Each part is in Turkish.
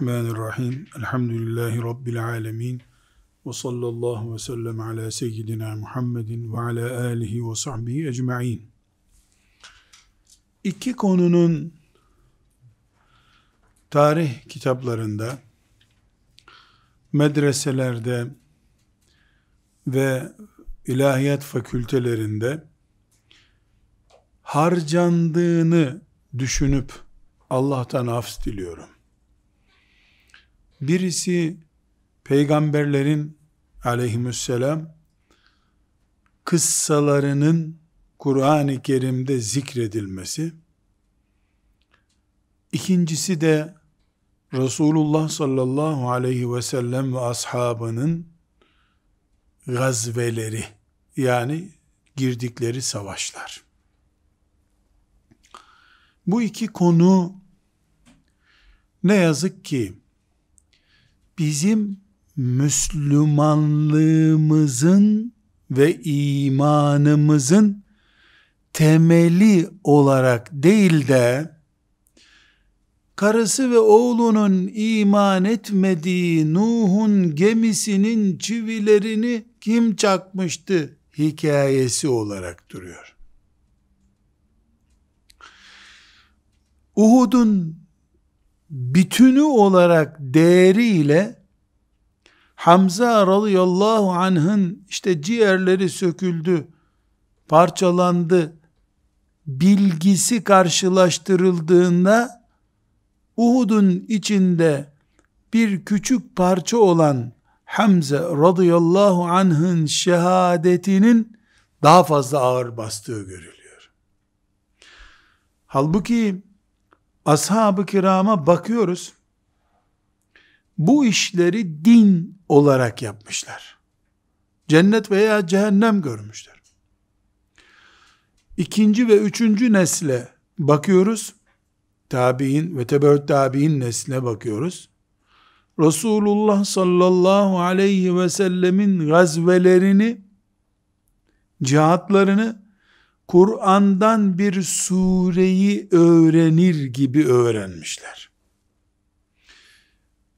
Bismillahirrahmanirrahim. Elhamdülillahi Rabbil alemin. Ve sallallahu ve sellem ala seyyidina Muhammedin ve ala alihi ve sahbihi ecma'in. İki konunun tarih kitaplarında, medreselerde ve ilahiyat fakültelerinde harcandığını düşünüp Allah'tan affs diliyorum Birisi peygamberlerin aleyhisselam kıssalarının Kur'an-ı Kerim'de zikredilmesi. İkincisi de Resulullah sallallahu aleyhi ve sellem ve ashabının gazveleri yani girdikleri savaşlar. Bu iki konu ne yazık ki bizim Müslümanlığımızın ve imanımızın temeli olarak değil de karısı ve oğlunun iman etmediği Nuh'un gemisinin çivilerini kim çakmıştı hikayesi olarak duruyor. Uhud'un bütünü olarak değeriyle Hamza radıyallahu anh'ın işte ciğerleri söküldü, parçalandı bilgisi karşılaştırıldığında Uhud'un içinde bir küçük parça olan Hamza radıyallahu anh'ın şehadetinin daha fazla ağır bastığı görülüyor. Halbuki ashab-ı kirama bakıyoruz. Bu işleri din olarak yapmışlar. Cennet veya cehennem görmüşler. İkinci ve üçüncü nesle bakıyoruz. Tabi'in ve tebeut tabi'in nesline bakıyoruz. Resulullah sallallahu aleyhi ve sellemin gazvelerini, cihatlarını Kur'an'dan bir sureyi öğrenir gibi öğrenmişler.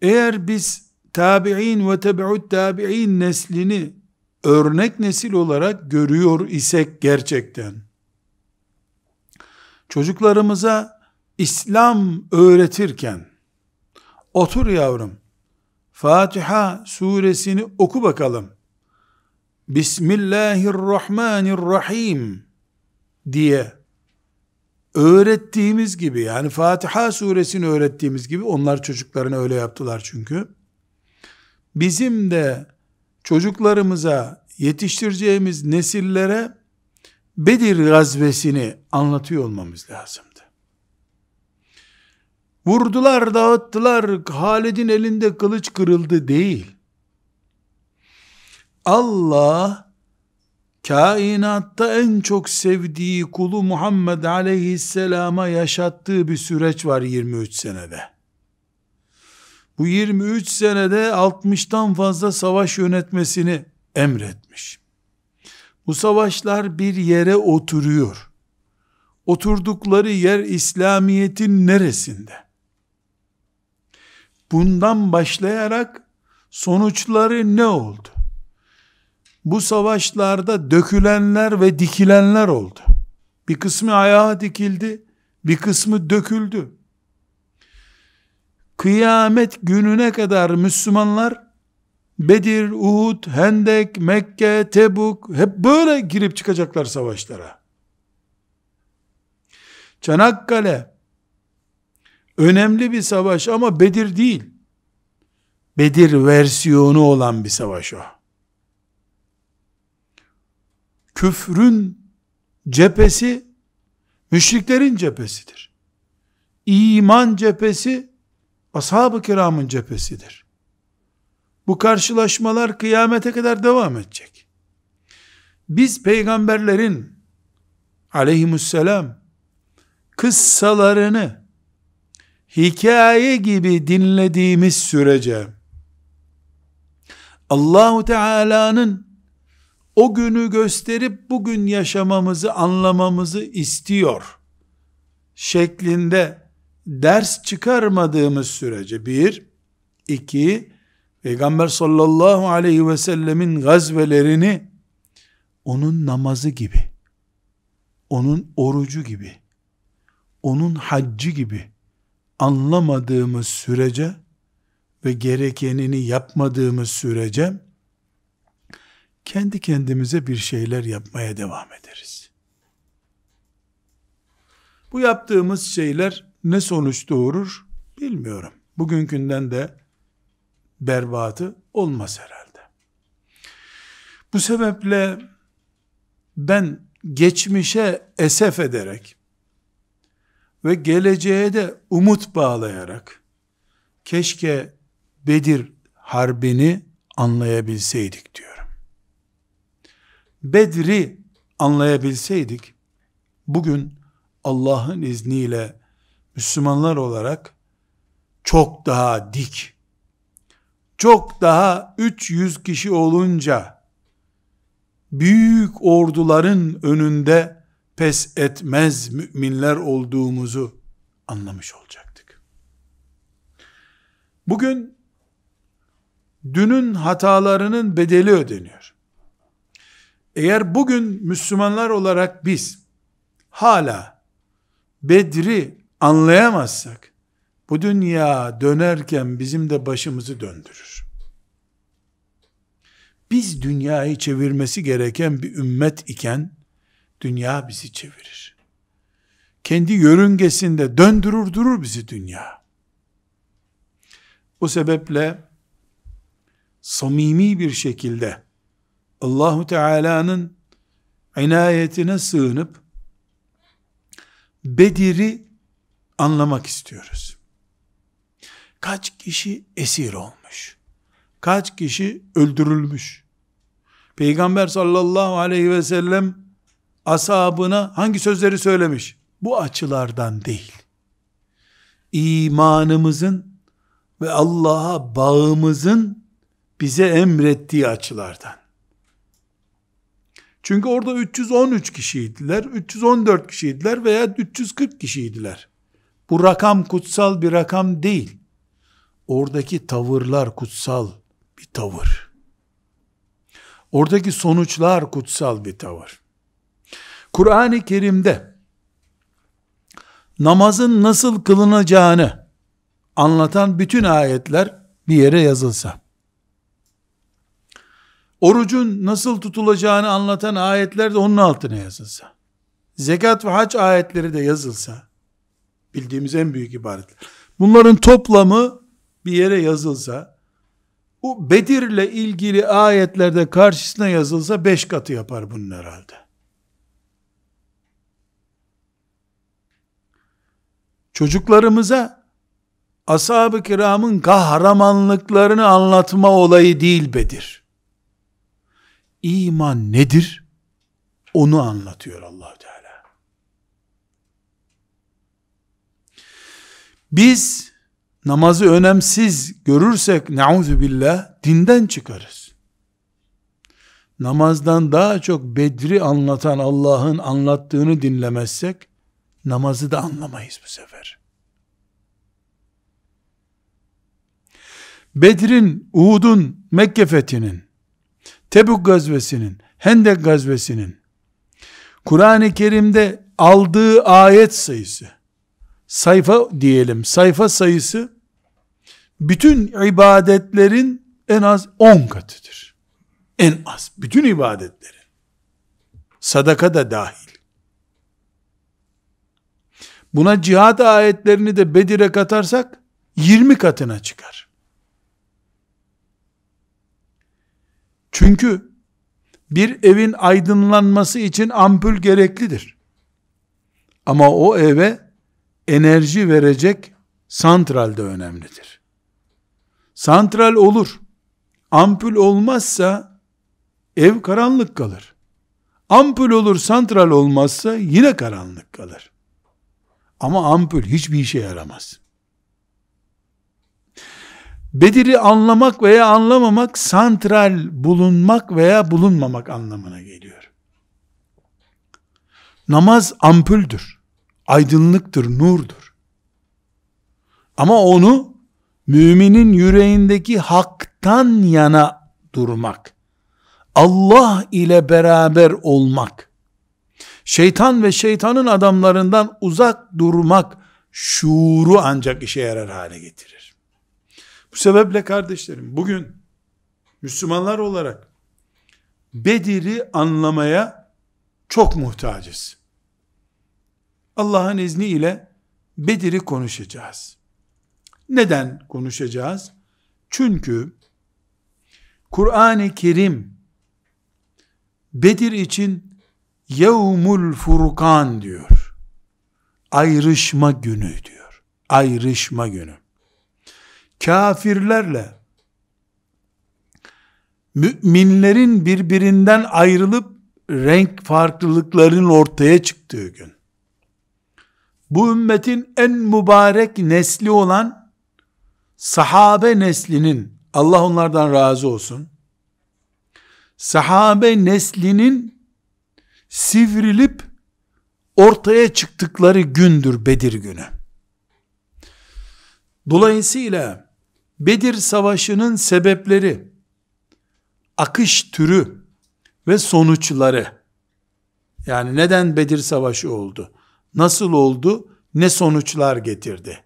Eğer biz tabi'in ve tebe'ud tabi'in neslini örnek nesil olarak görüyor isek gerçekten, çocuklarımıza İslam öğretirken, otur yavrum, Fatiha suresini oku bakalım. Bismillahirrahmanirrahim diye öğrettiğimiz gibi yani Fatiha suresini öğrettiğimiz gibi onlar çocuklarına öyle yaptılar çünkü. Bizim de çocuklarımıza yetiştireceğimiz nesillere Bedir gazvesini anlatıyor olmamız lazımdı. Vurdular, dağıttılar, Halid'in elinde kılıç kırıldı değil. Allah kainatta en çok sevdiği kulu Muhammed aleyhisselama yaşattığı bir süreç var 23 senede. Bu 23 senede 60'tan fazla savaş yönetmesini emretmiş. Bu savaşlar bir yere oturuyor. Oturdukları yer İslamiyet'in neresinde? Bundan başlayarak sonuçları ne oldu? bu savaşlarda dökülenler ve dikilenler oldu. Bir kısmı ayağa dikildi, bir kısmı döküldü. Kıyamet gününe kadar Müslümanlar Bedir, Uhud, Hendek, Mekke, Tebuk hep böyle girip çıkacaklar savaşlara. Çanakkale önemli bir savaş ama Bedir değil. Bedir versiyonu olan bir savaş o küfrün cephesi müşriklerin cephesidir. İman cephesi ashab-ı kiramın cephesidir. Bu karşılaşmalar kıyamete kadar devam edecek. Biz peygamberlerin aleyhisselam kıssalarını hikaye gibi dinlediğimiz sürece Allahu Teala'nın o günü gösterip bugün yaşamamızı anlamamızı istiyor şeklinde ders çıkarmadığımız sürece bir, iki, Peygamber sallallahu aleyhi ve sellemin gazvelerini onun namazı gibi, onun orucu gibi, onun haccı gibi anlamadığımız sürece ve gerekenini yapmadığımız sürece kendi kendimize bir şeyler yapmaya devam ederiz. Bu yaptığımız şeyler ne sonuç doğurur bilmiyorum. Bugünkünden de berbatı olmaz herhalde. Bu sebeple ben geçmişe esef ederek ve geleceğe de umut bağlayarak keşke Bedir harbini anlayabilseydik diyor. Bedri anlayabilseydik, bugün Allah'ın izniyle Müslümanlar olarak çok daha dik, çok daha 300 kişi olunca büyük orduların önünde pes etmez müminler olduğumuzu anlamış olacaktık. Bugün dünün hatalarının bedeli ödeniyor. Eğer bugün Müslümanlar olarak biz hala Bedri anlayamazsak bu dünya dönerken bizim de başımızı döndürür. Biz dünyayı çevirmesi gereken bir ümmet iken dünya bizi çevirir. Kendi yörüngesinde döndürür durur bizi dünya. O sebeple samimi bir şekilde Allahu Teala'nın inayetine sığınıp Bedir'i anlamak istiyoruz. Kaç kişi esir olmuş? Kaç kişi öldürülmüş? Peygamber sallallahu aleyhi ve sellem asabına hangi sözleri söylemiş? Bu açılardan değil. İmanımızın ve Allah'a bağımızın bize emrettiği açılardan. Çünkü orada 313 kişiydiler, 314 kişiydiler veya 340 kişiydiler. Bu rakam kutsal bir rakam değil. Oradaki tavırlar kutsal bir tavır. Oradaki sonuçlar kutsal bir tavır. Kur'an-ı Kerim'de namazın nasıl kılınacağını anlatan bütün ayetler bir yere yazılsa, Orucun nasıl tutulacağını anlatan ayetler de onun altına yazılsa. Zekat ve hac ayetleri de yazılsa. Bildiğimiz en büyük ibaretler. Bunların toplamı bir yere yazılsa, o Bedir'le ilgili ayetlerde karşısına yazılsa beş katı yapar bunun herhalde. Çocuklarımıza ashab-ı kiramın kahramanlıklarını anlatma olayı değil Bedir iman nedir? Onu anlatıyor allah Teala. Biz namazı önemsiz görürsek neuzü billah dinden çıkarız. Namazdan daha çok Bedri anlatan Allah'ın anlattığını dinlemezsek namazı da anlamayız bu sefer. Bedir'in, Uhud'un, Mekke fethinin Tebuk gazvesinin, Hendek gazvesinin, Kur'an-ı Kerim'de aldığı ayet sayısı, sayfa diyelim, sayfa sayısı, bütün ibadetlerin en az 10 katıdır. En az, bütün ibadetlerin. Sadaka da dahil. Buna cihat ayetlerini de Bedir'e katarsak, 20 katına çıkar. Çünkü bir evin aydınlanması için ampul gereklidir. Ama o eve enerji verecek santral de önemlidir. Santral olur. Ampul olmazsa ev karanlık kalır. Ampul olur santral olmazsa yine karanlık kalır. Ama ampul hiçbir işe yaramaz. Bedir'i anlamak veya anlamamak santral bulunmak veya bulunmamak anlamına geliyor. Namaz ampuldür, aydınlıktır, nurdur. Ama onu müminin yüreğindeki haktan yana durmak, Allah ile beraber olmak, şeytan ve şeytanın adamlarından uzak durmak şuuru ancak işe yarar hale getirir. Bu sebeple kardeşlerim bugün Müslümanlar olarak Bedir'i anlamaya çok muhtacız. Allah'ın izniyle Bedir'i konuşacağız. Neden konuşacağız? Çünkü Kur'an-ı Kerim Bedir için Yevmul Furkan diyor. Ayrışma günü diyor. Ayrışma günü kafirlerle müminlerin birbirinden ayrılıp renk farklılıklarının ortaya çıktığı gün bu ümmetin en mübarek nesli olan sahabe neslinin Allah onlardan razı olsun sahabe neslinin sivrilip ortaya çıktıkları gündür Bedir günü. Dolayısıyla Bedir Savaşı'nın sebepleri, akış türü ve sonuçları, yani neden Bedir Savaşı oldu, nasıl oldu, ne sonuçlar getirdi?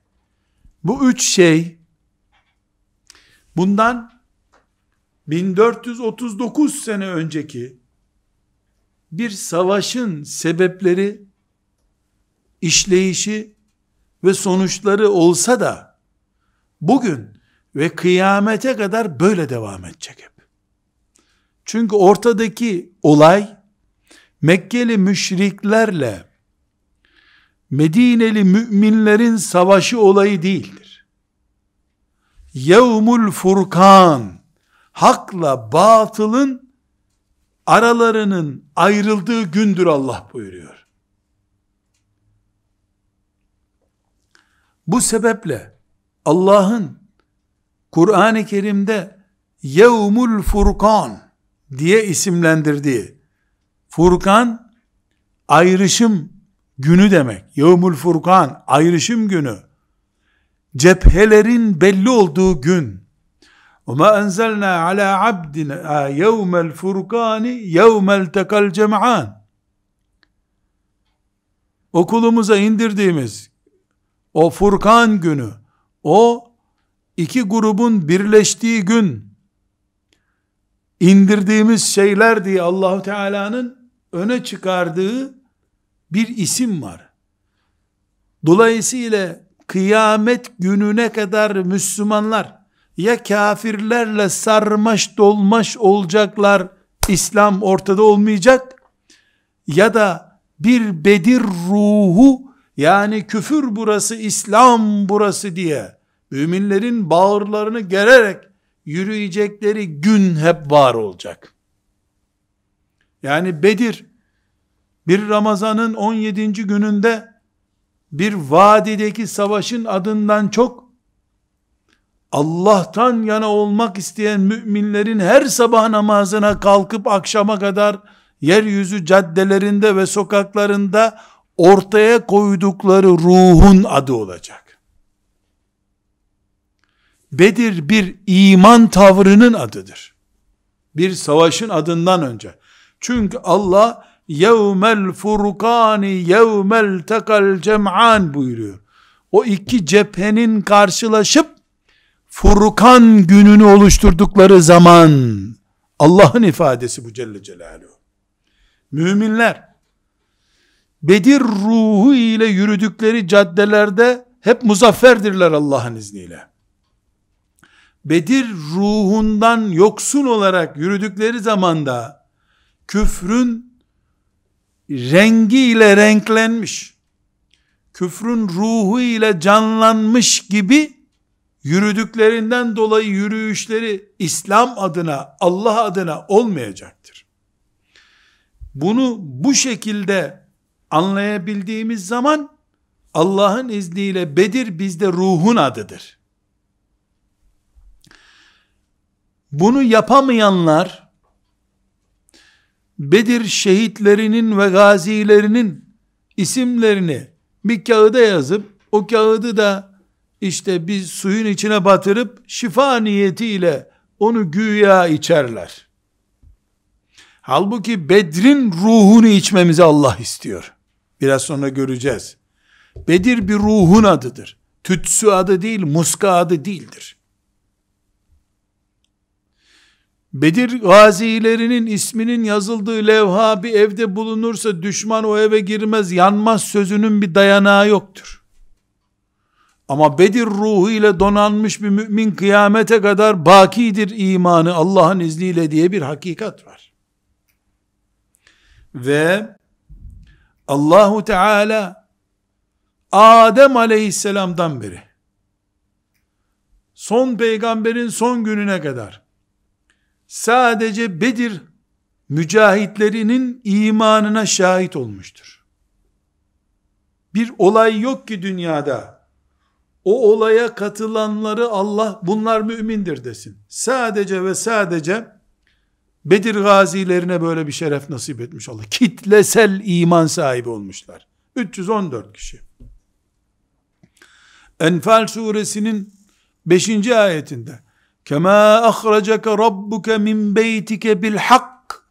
Bu üç şey, bundan 1439 sene önceki bir savaşın sebepleri, işleyişi ve sonuçları olsa da bugün ve kıyamete kadar böyle devam edecek hep. Çünkü ortadaki olay Mekkeli müşriklerle Medineli müminlerin savaşı olayı değildir. Yevmul Furkan hakla batılın aralarının ayrıldığı gündür Allah buyuruyor. Bu sebeple Allah'ın Kur'an-ı Kerim'de Yevmul Furkan diye isimlendirdiği Furkan ayrışım günü demek. Yevmul Furkan ayrışım günü. Cephelerin belli olduğu gün. وَمَا أَنْزَلْنَا عَلَى عَبْدِنَا يَوْمَ الْفُرْقَانِ يَوْمَ الْتَقَى الْجَمْعَانِ Okulumuza indirdiğimiz o Furkan günü, o iki grubun birleştiği gün indirdiğimiz şeyler diye Allahu Teala'nın öne çıkardığı bir isim var. Dolayısıyla kıyamet gününe kadar Müslümanlar ya kafirlerle sarmaş dolmaş olacaklar, İslam ortada olmayacak ya da bir Bedir ruhu yani küfür burası, İslam burası diye müminlerin bağırlarını gererek yürüyecekleri gün hep var olacak. Yani Bedir, bir Ramazan'ın 17. gününde bir vadideki savaşın adından çok Allah'tan yana olmak isteyen müminlerin her sabah namazına kalkıp akşama kadar yeryüzü caddelerinde ve sokaklarında ortaya koydukları ruhun adı olacak. Bedir bir iman tavrının adıdır. Bir savaşın adından önce. Çünkü Allah yevmel furkani yevmel tekal cem'an buyuruyor. O iki cephenin karşılaşıp Furkan gününü oluşturdukları zaman Allah'ın ifadesi bu Celle Celaluhu. Müminler Bedir ruhu ile yürüdükleri caddelerde hep muzafferdirler Allah'ın izniyle. Bedir ruhundan yoksun olarak yürüdükleri zamanda küfrün rengi ile renklenmiş, küfrün ruhu ile canlanmış gibi yürüdüklerinden dolayı yürüyüşleri İslam adına, Allah adına olmayacaktır. Bunu bu şekilde anlayabildiğimiz zaman Allah'ın izniyle Bedir bizde ruhun adıdır. Bunu yapamayanlar Bedir şehitlerinin ve gazilerinin isimlerini bir kağıda yazıp o kağıdı da işte bir suyun içine batırıp şifa niyetiyle onu güya içerler. Halbuki Bedir'in ruhunu içmemizi Allah istiyor. Biraz sonra göreceğiz. Bedir bir ruhun adıdır. Tütsü adı değil, muska adı değildir. Bedir gazilerinin isminin yazıldığı levha bir evde bulunursa düşman o eve girmez yanmaz sözünün bir dayanağı yoktur. Ama Bedir ruhu ile donanmış bir mümin kıyamete kadar bakidir imanı Allah'ın izniyle diye bir hakikat var. Ve Allahu Teala Adem aleyhisselamdan beri son peygamberin son gününe kadar sadece Bedir mücahitlerinin imanına şahit olmuştur. Bir olay yok ki dünyada o olaya katılanları Allah bunlar mümindir desin. Sadece ve sadece Bedir gazilerine böyle bir şeref nasip etmiş Allah. Kitlesel iman sahibi olmuşlar. 314 kişi. Enfal suresinin 5. ayetinde Kema ahraceke rabbuke min beytike bil hak.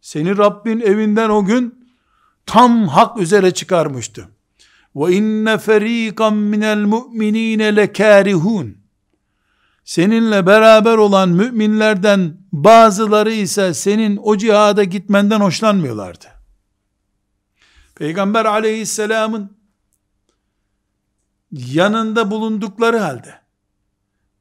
Seni Rabbin evinden o gün tam hak üzere çıkarmıştı. Ve inne ferikan minel mu'minine lekarihun. Seninle beraber olan müminlerden bazıları ise senin o cihada gitmenden hoşlanmıyorlardı. Peygamber aleyhisselamın yanında bulundukları halde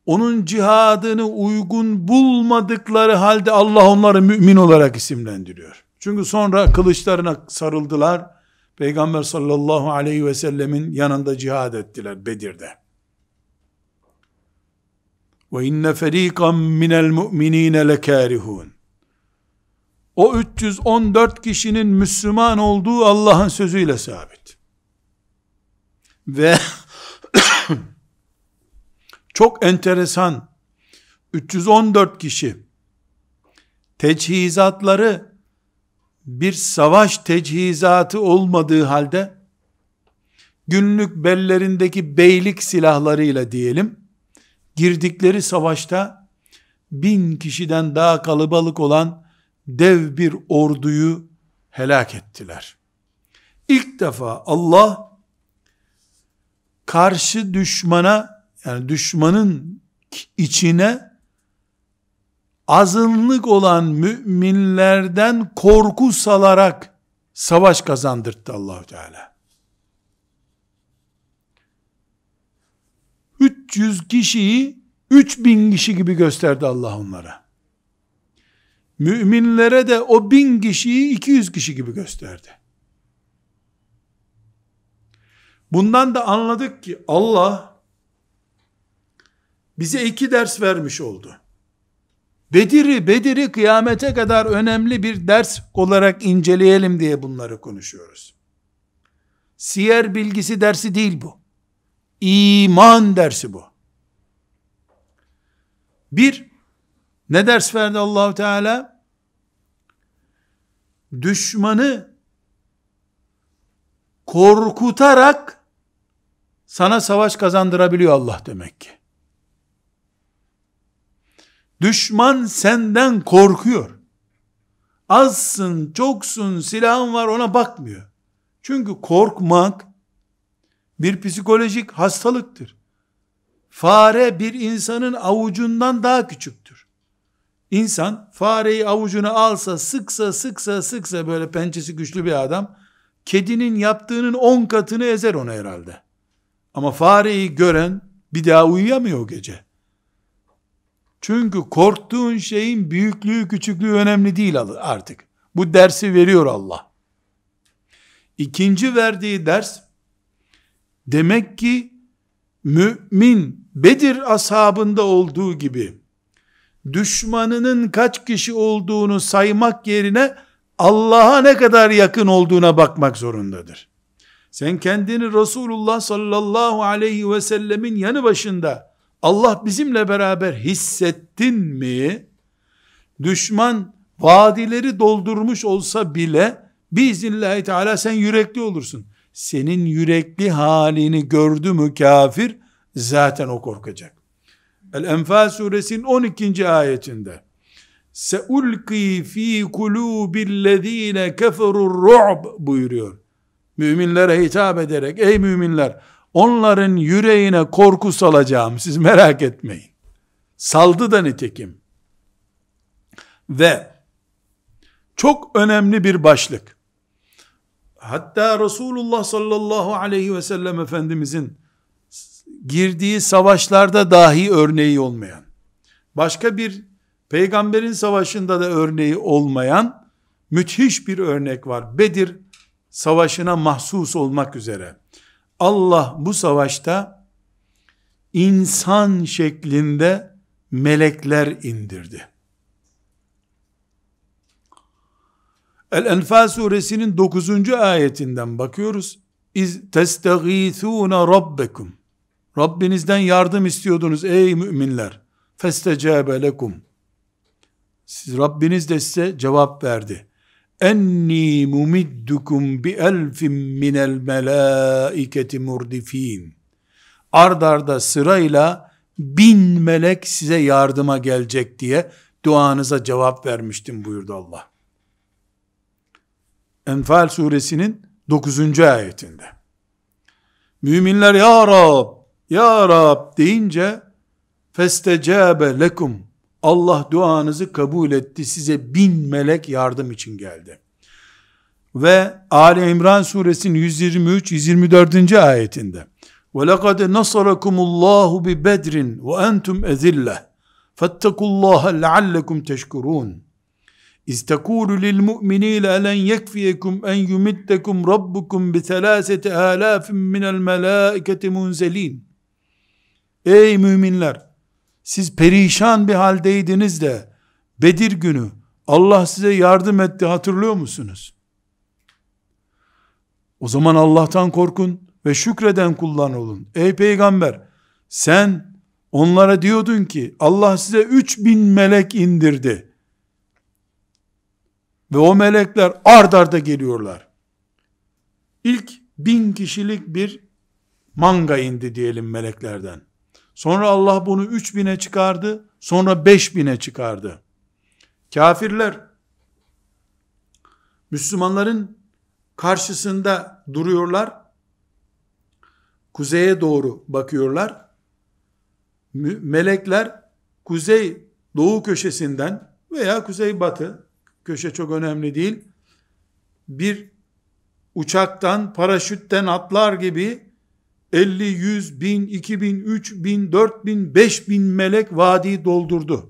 onun cihadını uygun bulmadıkları halde Allah onları mümin olarak isimlendiriyor. Çünkü sonra kılıçlarına sarıldılar. Peygamber sallallahu aleyhi ve sellemin yanında cihad ettiler Bedir'de. Ve inne feriqan minel mu'minine lekârihûn. O 314 kişinin Müslüman olduğu Allah'ın sözüyle sabit. Ve Çok enteresan. 314 kişi teçhizatları bir savaş teçhizatı olmadığı halde günlük bellerindeki beylik silahlarıyla diyelim girdikleri savaşta bin kişiden daha kalabalık olan dev bir orduyu helak ettiler. İlk defa Allah karşı düşmana yani düşmanın içine azınlık olan müminlerden korku salarak savaş kazandırdı Allahu Teala. 300 kişiyi 3000 kişi gibi gösterdi Allah onlara. Müminlere de o bin kişiyi 200 kişi gibi gösterdi. Bundan da anladık ki Allah bize iki ders vermiş oldu. Bedir'i, Bedir'i kıyamete kadar önemli bir ders olarak inceleyelim diye bunları konuşuyoruz. Siyer bilgisi dersi değil bu. İman dersi bu. Bir, ne ders verdi Allahu Teala? Düşmanı korkutarak sana savaş kazandırabiliyor Allah demek ki. Düşman senden korkuyor. Azsın, çoksun, silahın var ona bakmıyor. Çünkü korkmak bir psikolojik hastalıktır. Fare bir insanın avucundan daha küçüktür. İnsan fareyi avucuna alsa, sıksa, sıksa, sıksa böyle pençesi güçlü bir adam, kedinin yaptığının on katını ezer ona herhalde. Ama fareyi gören bir daha uyuyamıyor o gece. Çünkü korktuğun şeyin büyüklüğü küçüklüğü önemli değil artık. Bu dersi veriyor Allah. İkinci verdiği ders, demek ki mümin Bedir ashabında olduğu gibi, düşmanının kaç kişi olduğunu saymak yerine, Allah'a ne kadar yakın olduğuna bakmak zorundadır. Sen kendini Resulullah sallallahu aleyhi ve sellemin yanı başında Allah bizimle beraber hissettin mi? Düşman vadileri doldurmuş olsa bile biiznillahü teala sen yürekli olursun. Senin yürekli halini gördü mü kafir zaten o korkacak. El-Enfal suresinin 12. ayetinde seulki fi kulubillezine keferur ru'b buyuruyor. Müminlere hitap ederek ey müminler Onların yüreğine korku salacağım siz merak etmeyin. Saldı da nitekim. Ve çok önemli bir başlık. Hatta Resulullah sallallahu aleyhi ve sellem Efendimizin girdiği savaşlarda dahi örneği olmayan, başka bir peygamberin savaşında da örneği olmayan müthiş bir örnek var. Bedir savaşına mahsus olmak üzere. Allah bu savaşta insan şeklinde melekler indirdi. El-Enfal suresinin 9. ayetinden bakıyoruz. İz testegîthûne rabbekum. Rabbinizden yardım istiyordunuz ey müminler. Festecâbe lekum. Siz Rabbiniz de size cevap verdi enni mumiddukum bi elfin minel melaiketi murdifin Arda sırayla bin melek size yardıma gelecek diye duanıza cevap vermiştim buyurdu Allah. Enfal suresinin 9. ayetinde. Müminler ya Rab, ya Rab deyince festecebe lekum Allah duanızı kabul etti. Size bin melek yardım için geldi. Ve Ali İmran suresinin 123-124. ayetinde وَلَقَدْ نَصَرَكُمُ اللّٰهُ بِبَدْرٍ وَاَنْتُمْ اَذِلَّهِ فَاتَّقُوا اللّٰهَ لَعَلَّكُمْ تَشْكُرُونَ اِذْ تَقُولُ لِلْمُؤْمِنِينَ لَنْ يَكْفِيَكُمْ اَنْ يُمِدَّكُمْ رَبُّكُمْ بِثَلَاسَةِ آلَافٍ مِنَ الْمَلَائِكَةِ مُنْزَلِينَ Ey müminler! siz perişan bir haldeydiniz de Bedir günü Allah size yardım etti hatırlıyor musunuz? O zaman Allah'tan korkun ve şükreden kullan olun. Ey peygamber sen onlara diyordun ki Allah size 3000 melek indirdi. Ve o melekler ard arda geliyorlar. İlk bin kişilik bir manga indi diyelim meleklerden. Sonra Allah bunu 3000'e çıkardı. Sonra 5000'e çıkardı. Kafirler Müslümanların karşısında duruyorlar. Kuzeye doğru bakıyorlar. Melekler kuzey doğu köşesinden veya kuzey batı köşe çok önemli değil. Bir uçaktan, paraşütten atlar gibi 50, 100, 1000, 2000, 3000, 4000, 5000 melek vadiyi doldurdu.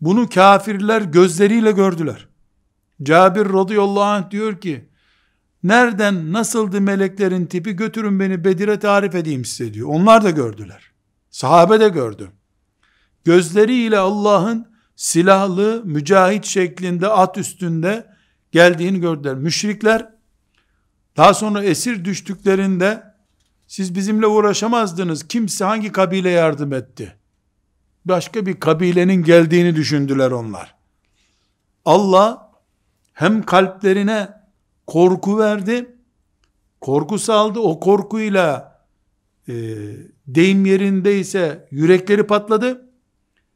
Bunu kafirler gözleriyle gördüler. Cabir radıyallahu anh diyor ki, nereden nasıldı meleklerin tipi götürün beni Bedir'e tarif edeyim size diyor. Onlar da gördüler. Sahabe de gördü. Gözleriyle Allah'ın silahlı mücahit şeklinde at üstünde geldiğini gördüler. Müşrikler daha sonra esir düştüklerinde siz bizimle uğraşamazdınız. Kimse hangi kabile yardım etti? Başka bir kabilenin geldiğini düşündüler onlar. Allah hem kalplerine korku verdi, korku saldı. O korkuyla e, deyim yerindeyse yürekleri patladı.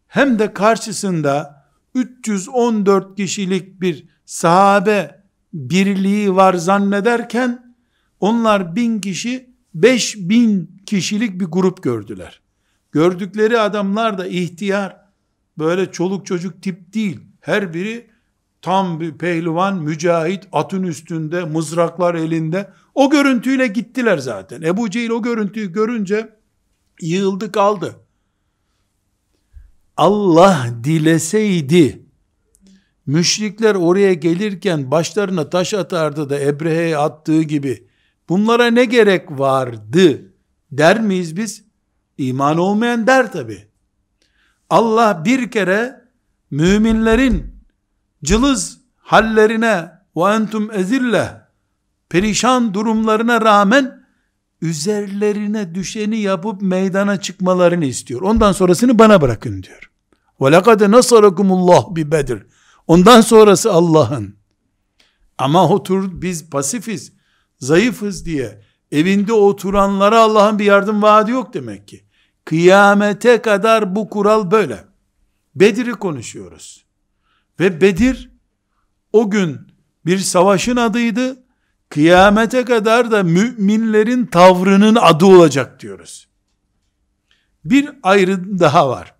Hem de karşısında 314 kişilik bir sahabe birliği var zannederken onlar bin kişi beş bin kişilik bir grup gördüler. Gördükleri adamlar da ihtiyar böyle çoluk çocuk tip değil. Her biri tam bir pehlivan, mücahit, atın üstünde, mızraklar elinde. O görüntüyle gittiler zaten. Ebu Cehil o görüntüyü görünce yığıldı kaldı. Allah dileseydi Müşrikler oraya gelirken başlarına taş atardı da Ebrehe'ye attığı gibi bunlara ne gerek vardı der miyiz biz? İman olmayan der tabi. Allah bir kere müminlerin cılız hallerine ve entum ezille perişan durumlarına rağmen üzerlerine düşeni yapıp meydana çıkmalarını istiyor. Ondan sonrasını bana bırakın diyor. Ve lekad nasarakumullah bi Bedir. Ondan sonrası Allah'ın. Ama otur biz pasifiz, zayıfız diye evinde oturanlara Allah'ın bir yardım vaadi yok demek ki. Kıyamete kadar bu kural böyle. Bedir'i konuşuyoruz. Ve Bedir o gün bir savaşın adıydı. Kıyamete kadar da müminlerin tavrının adı olacak diyoruz. Bir ayrım daha var.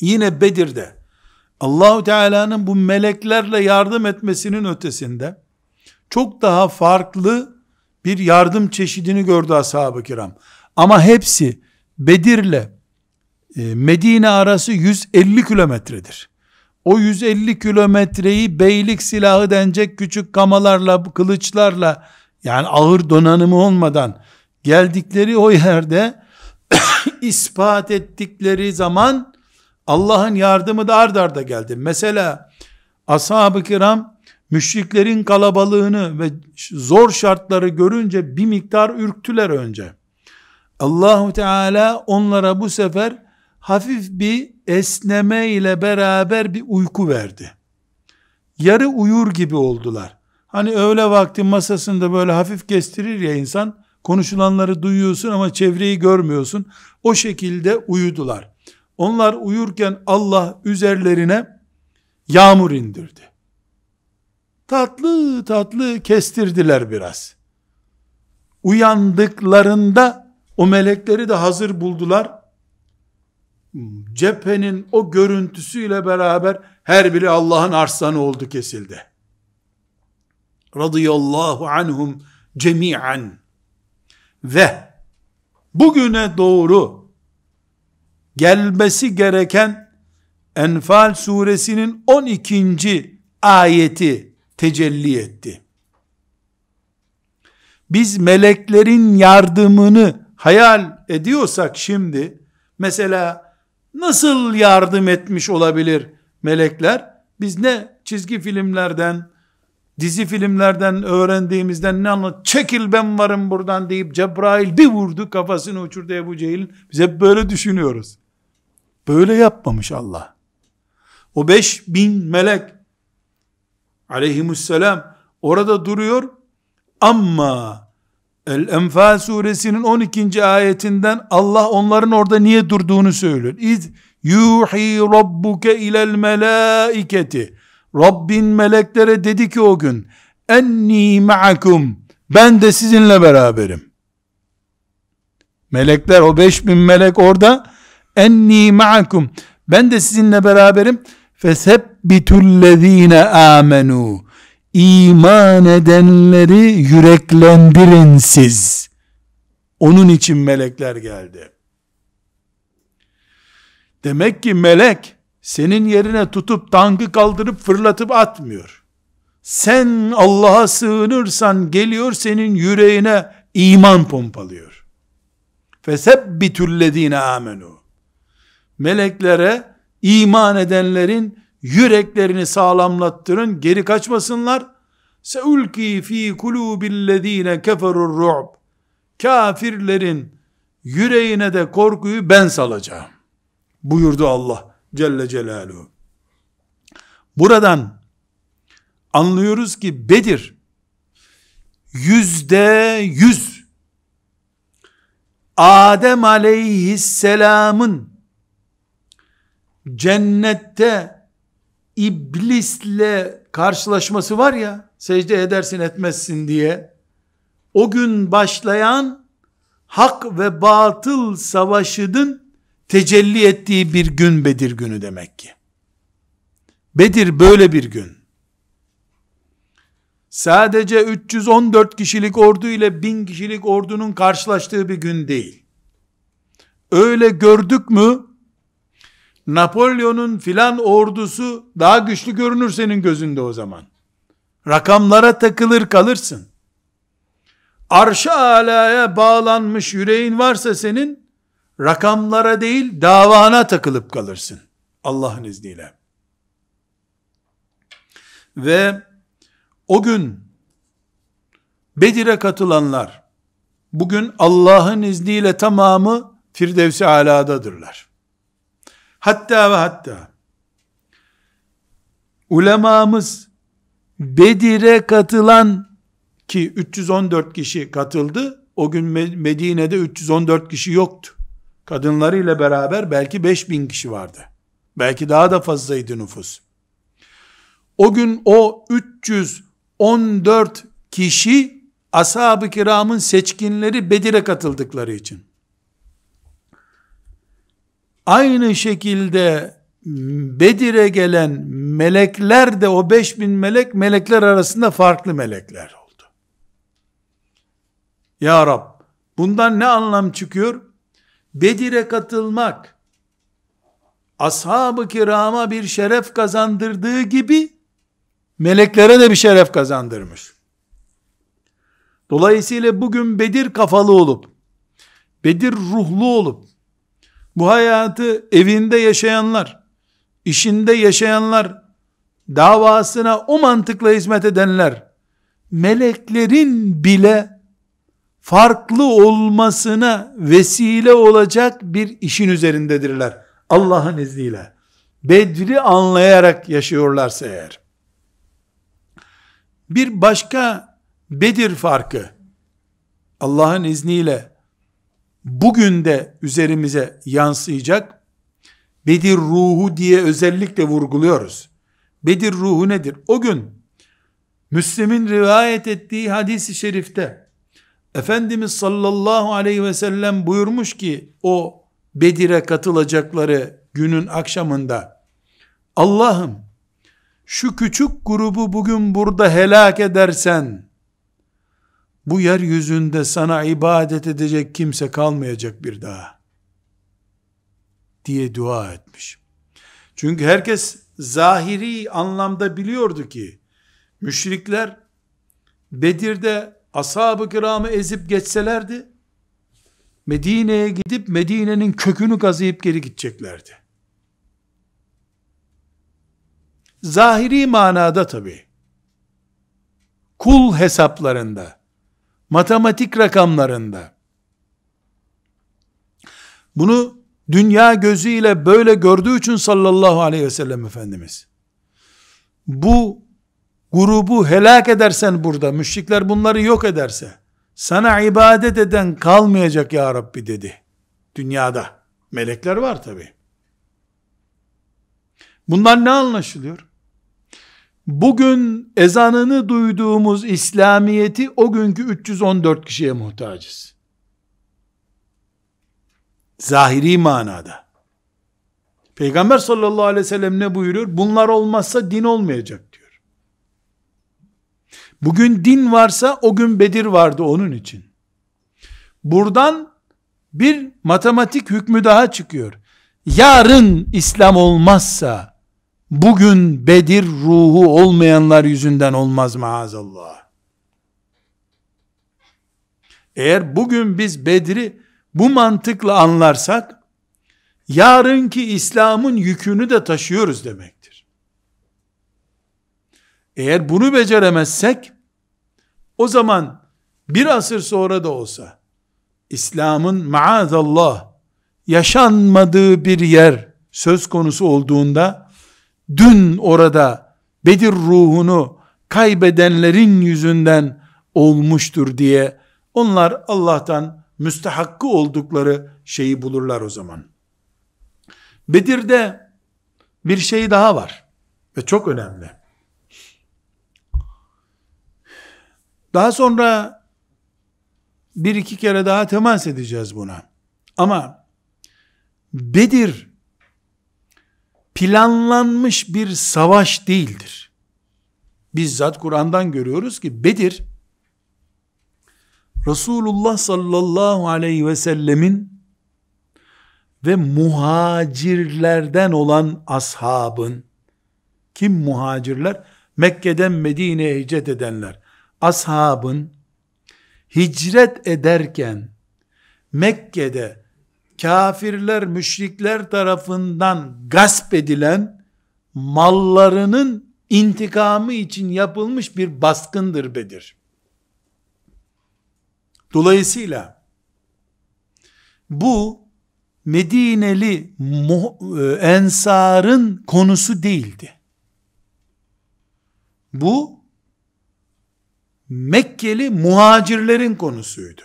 Yine Bedir'de Allahu Teala'nın bu meleklerle yardım etmesinin ötesinde çok daha farklı bir yardım çeşidini gördü ashab-ı kiram. Ama hepsi Bedir'le e, Medine arası 150 kilometredir. O 150 kilometreyi beylik silahı denecek küçük kamalarla, kılıçlarla yani ağır donanımı olmadan geldikleri o yerde ispat ettikleri zaman Allah'ın yardımı da ard arda geldi. Mesela ashab-ı kiram müşriklerin kalabalığını ve zor şartları görünce bir miktar ürktüler önce. Allahu Teala onlara bu sefer hafif bir esneme ile beraber bir uyku verdi. Yarı uyur gibi oldular. Hani öğle vakti masasında böyle hafif kestirir ya insan, konuşulanları duyuyorsun ama çevreyi görmüyorsun. O şekilde uyudular. Onlar uyurken Allah üzerlerine yağmur indirdi. Tatlı tatlı kestirdiler biraz. Uyandıklarında o melekleri de hazır buldular. Cephenin o görüntüsüyle beraber her biri Allah'ın arsanı oldu kesildi. Radıyallahu anhum cemiyen ve bugüne doğru gelmesi gereken Enfal suresinin 12. ayeti tecelli etti. Biz meleklerin yardımını hayal ediyorsak şimdi mesela nasıl yardım etmiş olabilir melekler? Biz ne çizgi filmlerden, dizi filmlerden öğrendiğimizden ne anlat? Çekil ben varım buradan deyip Cebrail bir vurdu kafasını uçurdu Ebu Cehil'in. Biz hep böyle düşünüyoruz. Böyle yapmamış Allah. O beş bin melek aleyhisselam orada duruyor ama El-Enfal suresinin 12. ayetinden Allah onların orada niye durduğunu söylüyor. İz yuhi rabbuke ilel melaiketi Rabbin meleklere dedi ki o gün enni ma'akum ben de sizinle beraberim. Melekler o beş bin melek orada enni ma'akum ben de sizinle beraberim fesebbitul amenu iman edenleri yüreklendirin siz onun için melekler geldi demek ki melek senin yerine tutup tankı kaldırıp fırlatıp atmıyor sen Allah'a sığınırsan geliyor senin yüreğine iman pompalıyor. Fesebbitüllezine amenu meleklere iman edenlerin yüreklerini sağlamlattırın, geri kaçmasınlar. Seulki fi kulubillezine keferur ru'b. Kafirlerin yüreğine de korkuyu ben salacağım. Buyurdu Allah Celle Celaluhu. Buradan anlıyoruz ki Bedir yüzde yüz Adem aleyhisselamın cennette iblisle karşılaşması var ya secde edersin etmezsin diye o gün başlayan hak ve batıl savaşının tecelli ettiği bir gün Bedir günü demek ki. Bedir böyle bir gün. Sadece 314 kişilik ordu ile 1000 kişilik ordunun karşılaştığı bir gün değil. Öyle gördük mü Napolyon'un filan ordusu daha güçlü görünür senin gözünde o zaman. Rakamlara takılır kalırsın. Arşa alaya bağlanmış yüreğin varsa senin, rakamlara değil davana takılıp kalırsın. Allah'ın izniyle. Ve o gün Bedir'e katılanlar, bugün Allah'ın izniyle tamamı Firdevs-i Ala'dadırlar. Hatta ve hatta ulemamız Bedir'e katılan ki 314 kişi katıldı. O gün Medine'de 314 kişi yoktu. Kadınlarıyla beraber belki 5000 kişi vardı. Belki daha da fazlaydı nüfus. O gün o 314 kişi ashab-ı kiramın seçkinleri Bedir'e katıldıkları için. Aynı şekilde Bedir'e gelen melekler de o beş bin melek melekler arasında farklı melekler oldu. Ya Rab bundan ne anlam çıkıyor? Bedir'e katılmak ashab-ı kirama bir şeref kazandırdığı gibi meleklere de bir şeref kazandırmış. Dolayısıyla bugün Bedir kafalı olup Bedir ruhlu olup bu hayatı evinde yaşayanlar, işinde yaşayanlar, davasına o mantıkla hizmet edenler, meleklerin bile farklı olmasına vesile olacak bir işin üzerindedirler. Allah'ın izniyle. Bedri anlayarak yaşıyorlarsa eğer. Bir başka Bedir farkı Allah'ın izniyle bugün de üzerimize yansıyacak. Bedir ruhu diye özellikle vurguluyoruz. Bedir ruhu nedir? O gün Müslim'in rivayet ettiği hadisi şerifte Efendimiz sallallahu aleyhi ve sellem buyurmuş ki o Bedir'e katılacakları günün akşamında Allah'ım şu küçük grubu bugün burada helak edersen bu yeryüzünde sana ibadet edecek kimse kalmayacak bir daha diye dua etmiş. Çünkü herkes zahiri anlamda biliyordu ki müşrikler Bedir'de ashab-ı kiramı ezip geçselerdi Medine'ye gidip Medine'nin kökünü kazıyıp geri gideceklerdi. Zahiri manada tabi. Kul hesaplarında matematik rakamlarında. Bunu dünya gözüyle böyle gördüğü için sallallahu aleyhi ve sellem Efendimiz. Bu grubu helak edersen burada, müşrikler bunları yok ederse, sana ibadet eden kalmayacak ya Rabbi dedi. Dünyada. Melekler var tabi. Bundan ne anlaşılıyor? bugün ezanını duyduğumuz İslamiyet'i o günkü 314 kişiye muhtacız. Zahiri manada. Peygamber sallallahu aleyhi ve sellem ne buyuruyor? Bunlar olmazsa din olmayacak diyor. Bugün din varsa o gün Bedir vardı onun için. Buradan bir matematik hükmü daha çıkıyor. Yarın İslam olmazsa bugün Bedir ruhu olmayanlar yüzünden olmaz maazallah. Eğer bugün biz Bedir'i bu mantıkla anlarsak, yarınki İslam'ın yükünü de taşıyoruz demektir. Eğer bunu beceremezsek, o zaman bir asır sonra da olsa, İslam'ın maazallah yaşanmadığı bir yer söz konusu olduğunda, dün orada Bedir ruhunu kaybedenlerin yüzünden olmuştur diye onlar Allah'tan müstehakkı oldukları şeyi bulurlar o zaman. Bedir'de bir şey daha var ve çok önemli. Daha sonra bir iki kere daha temas edeceğiz buna. Ama Bedir planlanmış bir savaş değildir. Bizzat Kur'an'dan görüyoruz ki Bedir, Resulullah sallallahu aleyhi ve sellemin ve muhacirlerden olan ashabın, kim muhacirler? Mekke'den Medine'ye hicret edenler. Ashabın hicret ederken Mekke'de kafirler, müşrikler tarafından gasp edilen mallarının intikamı için yapılmış bir baskındır Bedir. Dolayısıyla bu Medineli e, ensarın konusu değildi. Bu Mekkeli muhacirlerin konusuydu.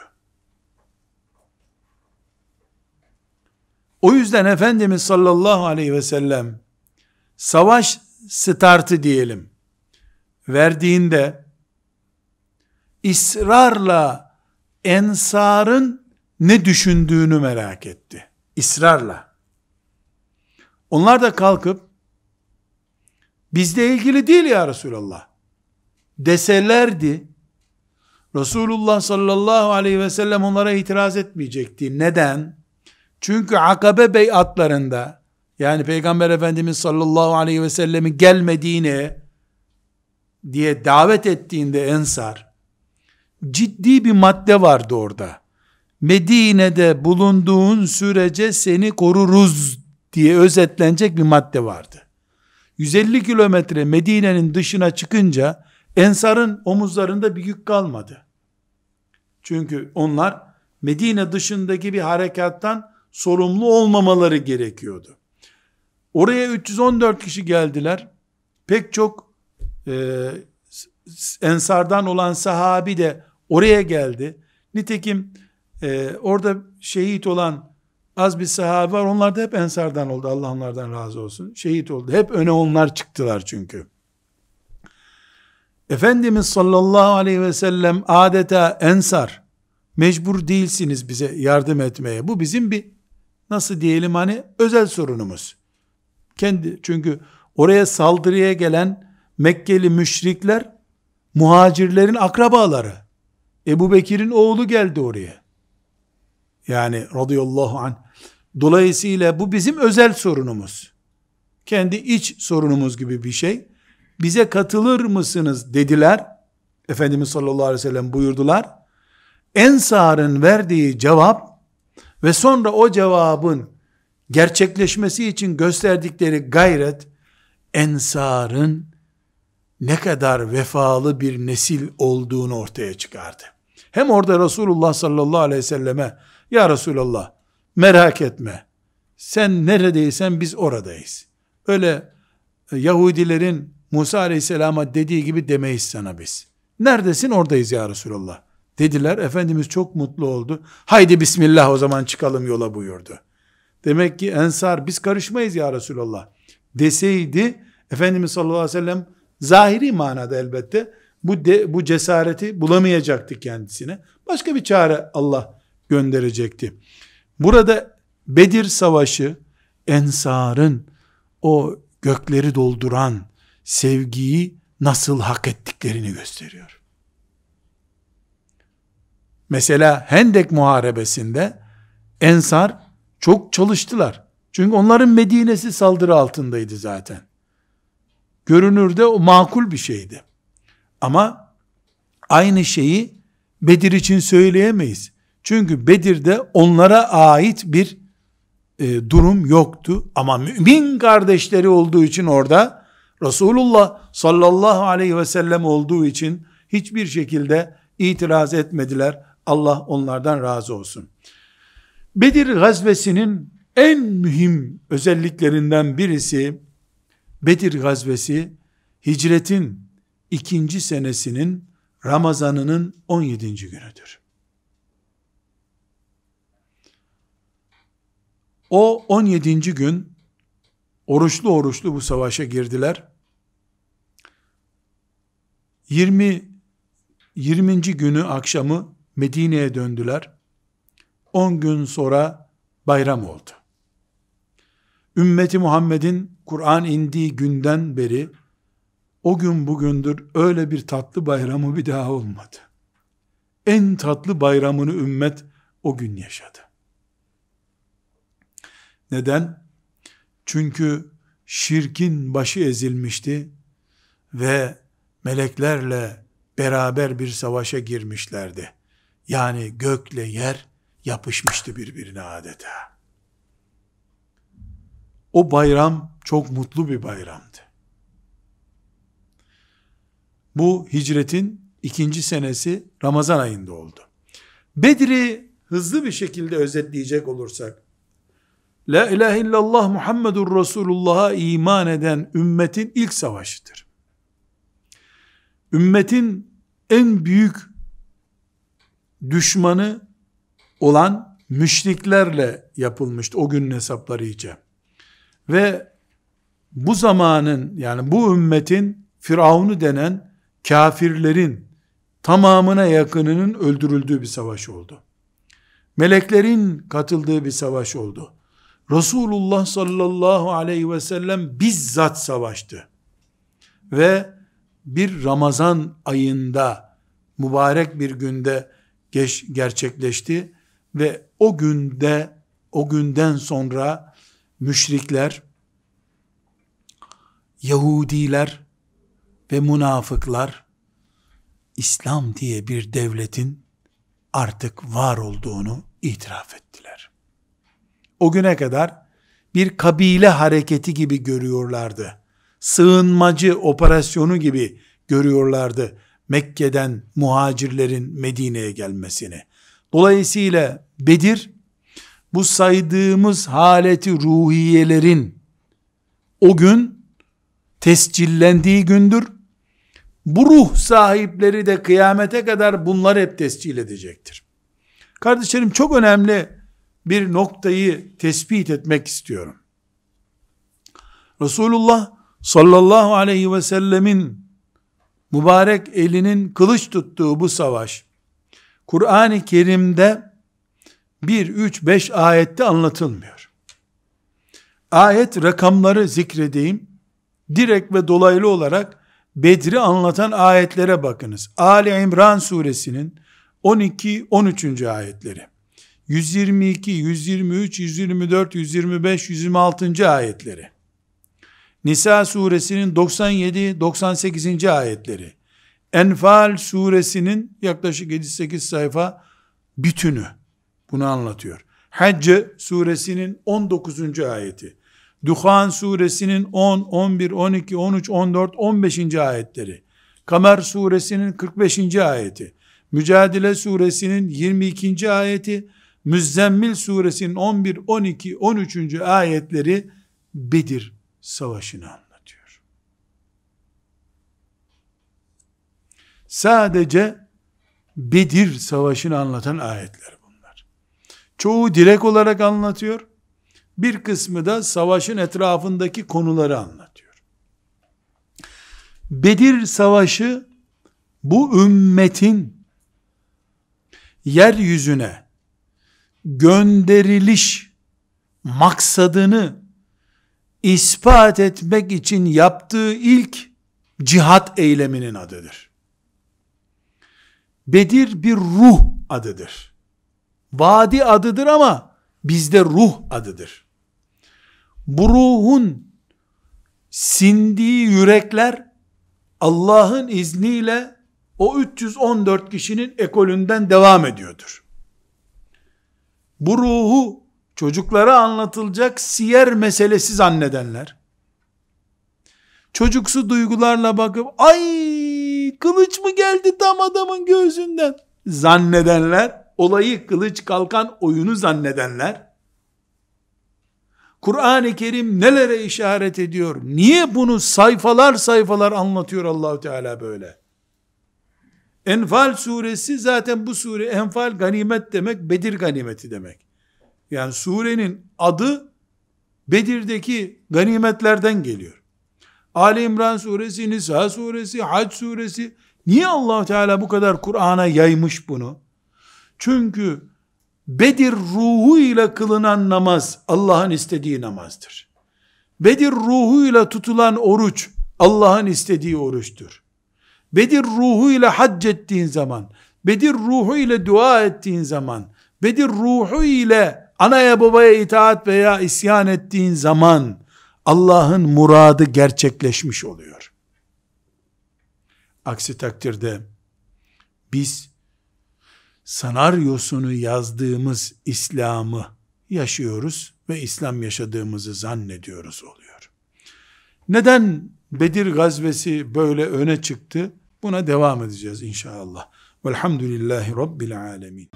O yüzden Efendimiz sallallahu aleyhi ve sellem savaş startı diyelim verdiğinde ısrarla ensarın ne düşündüğünü merak etti. İsrarla. Onlar da kalkıp bizle ilgili değil ya Resulallah deselerdi Resulullah sallallahu aleyhi ve sellem onlara itiraz etmeyecekti. Neden? Çünkü akabe beyatlarında yani Peygamber Efendimiz sallallahu aleyhi ve sellemi gelmediğini diye davet ettiğinde Ensar ciddi bir madde vardı orada. Medine'de bulunduğun sürece seni koruruz diye özetlenecek bir madde vardı. 150 kilometre Medine'nin dışına çıkınca Ensar'ın omuzlarında bir yük kalmadı. Çünkü onlar Medine dışındaki bir harekattan sorumlu olmamaları gerekiyordu. Oraya 314 kişi geldiler. Pek çok e, ensardan olan sahabi de oraya geldi. Nitekim e, orada şehit olan az bir sahabe var. Onlar da hep ensardan oldu. Allah onlardan razı olsun. Şehit oldu. Hep öne onlar çıktılar çünkü. Efendimiz sallallahu aleyhi ve sellem adeta ensar mecbur değilsiniz bize yardım etmeye. Bu bizim bir nasıl diyelim hani özel sorunumuz. Kendi çünkü oraya saldırıya gelen Mekkeli müşrikler muhacirlerin akrabaları. Ebu Bekir'in oğlu geldi oraya. Yani radıyallahu an Dolayısıyla bu bizim özel sorunumuz. Kendi iç sorunumuz gibi bir şey. Bize katılır mısınız dediler. Efendimiz sallallahu aleyhi ve sellem buyurdular. Ensar'ın verdiği cevap ve sonra o cevabın gerçekleşmesi için gösterdikleri gayret ensarın ne kadar vefalı bir nesil olduğunu ortaya çıkardı. Hem orada Resulullah sallallahu aleyhi ve selleme ya Resulallah merak etme sen neredeysen biz oradayız. Öyle e, Yahudilerin Musa aleyhisselama dediği gibi demeyiz sana biz. Neredesin oradayız ya Resulallah dediler. Efendimiz çok mutlu oldu. Haydi bismillah o zaman çıkalım yola buyurdu. Demek ki ensar biz karışmayız ya Resulallah deseydi Efendimiz sallallahu aleyhi ve sellem zahiri manada elbette bu, de, bu cesareti bulamayacaktı kendisine. Başka bir çare Allah gönderecekti. Burada Bedir Savaşı ensarın o gökleri dolduran sevgiyi nasıl hak ettiklerini gösteriyor. Mesela Hendek Muharebesi'nde Ensar çok çalıştılar. Çünkü onların Medine'si saldırı altındaydı zaten. Görünürde o makul bir şeydi. Ama aynı şeyi Bedir için söyleyemeyiz. Çünkü Bedir'de onlara ait bir e, durum yoktu. Ama mümin kardeşleri olduğu için orada Resulullah sallallahu aleyhi ve sellem olduğu için hiçbir şekilde itiraz etmediler. Allah onlardan razı olsun. Bedir gazvesinin en mühim özelliklerinden birisi, Bedir gazvesi hicretin ikinci senesinin Ramazanının 17. günüdür. O 17. gün oruçlu oruçlu bu savaşa girdiler. 20 20. günü akşamı Medine'ye döndüler. 10 gün sonra bayram oldu. Ümmeti Muhammed'in Kur'an indiği günden beri o gün bugündür öyle bir tatlı bayramı bir daha olmadı. En tatlı bayramını ümmet o gün yaşadı. Neden? Çünkü şirkin başı ezilmişti ve meleklerle beraber bir savaşa girmişlerdi. Yani gökle yer yapışmıştı birbirine adeta. O bayram çok mutlu bir bayramdı. Bu hicretin ikinci senesi Ramazan ayında oldu. Bedri hızlı bir şekilde özetleyecek olursak, La ilahe illallah Muhammedur Resulullah'a iman eden ümmetin ilk savaşıdır. Ümmetin en büyük düşmanı olan müşriklerle yapılmıştı o günün hesapları iyice. Ve bu zamanın yani bu ümmetin Firavun'u denen kafirlerin tamamına yakınının öldürüldüğü bir savaş oldu. Meleklerin katıldığı bir savaş oldu. Resulullah sallallahu aleyhi ve sellem bizzat savaştı. Ve bir Ramazan ayında mübarek bir günde geç, gerçekleşti ve o günde o günden sonra müşrikler Yahudiler ve münafıklar İslam diye bir devletin artık var olduğunu itiraf ettiler. O güne kadar bir kabile hareketi gibi görüyorlardı. Sığınmacı operasyonu gibi görüyorlardı Mekke'den muhacirlerin Medine'ye gelmesini. Dolayısıyla Bedir bu saydığımız haleti ruhiyelerin o gün tescillendiği gündür. Bu ruh sahipleri de kıyamete kadar bunlar hep tescil edecektir. Kardeşlerim çok önemli bir noktayı tespit etmek istiyorum. Resulullah sallallahu aleyhi ve sellemin mübarek elinin kılıç tuttuğu bu savaş, Kur'an-ı Kerim'de 1, 3, 5 ayette anlatılmıyor. Ayet rakamları zikredeyim. Direkt ve dolaylı olarak Bedri anlatan ayetlere bakınız. Ali İmran suresinin 12, 13. ayetleri. 122, 123, 124, 125, 126. ayetleri. Nisa suresinin 97-98. ayetleri, Enfal suresinin yaklaşık 7-8 sayfa bütünü bunu anlatıyor. Haccı suresinin 19. ayeti, Duhan suresinin 10, 11, 12, 13, 14, 15. ayetleri, Kamer suresinin 45. ayeti, Mücadele suresinin 22. ayeti, Müzzemmil suresinin 11, 12, 13. ayetleri Bedir savaşını anlatıyor. Sadece Bedir savaşını anlatan ayetler bunlar. Çoğu direkt olarak anlatıyor. Bir kısmı da savaşın etrafındaki konuları anlatıyor. Bedir savaşı bu ümmetin yeryüzüne gönderiliş maksadını ispat etmek için yaptığı ilk cihat eyleminin adıdır. Bedir bir ruh adıdır. Vadi adıdır ama bizde ruh adıdır. Bu ruhun sindiği yürekler Allah'ın izniyle o 314 kişinin ekolünden devam ediyordur. Bu ruhu çocuklara anlatılacak siyer meselesi zannedenler, çocuksu duygularla bakıp, ay kılıç mı geldi tam adamın göğsünden zannedenler, olayı kılıç kalkan oyunu zannedenler, Kur'an-ı Kerim nelere işaret ediyor? Niye bunu sayfalar sayfalar anlatıyor Allahu Teala böyle? Enfal suresi zaten bu sure Enfal ganimet demek, Bedir ganimeti demek. Yani surenin adı Bedir'deki ganimetlerden geliyor. Ali İmran suresi, Nisa suresi, Hac suresi. Niye allah Teala bu kadar Kur'an'a yaymış bunu? Çünkü Bedir ruhuyla kılınan namaz Allah'ın istediği namazdır. Bedir ruhuyla tutulan oruç Allah'ın istediği oruçtur. Bedir ruhuyla ile hac ettiğin zaman, Bedir ruhuyla dua ettiğin zaman, Bedir ruhuyla anaya babaya itaat veya isyan ettiğin zaman Allah'ın muradı gerçekleşmiş oluyor. Aksi takdirde biz sanaryosunu yazdığımız İslam'ı yaşıyoruz ve İslam yaşadığımızı zannediyoruz oluyor. Neden Bedir gazvesi böyle öne çıktı? Buna devam edeceğiz inşallah. Velhamdülillahi Rabbil alemin.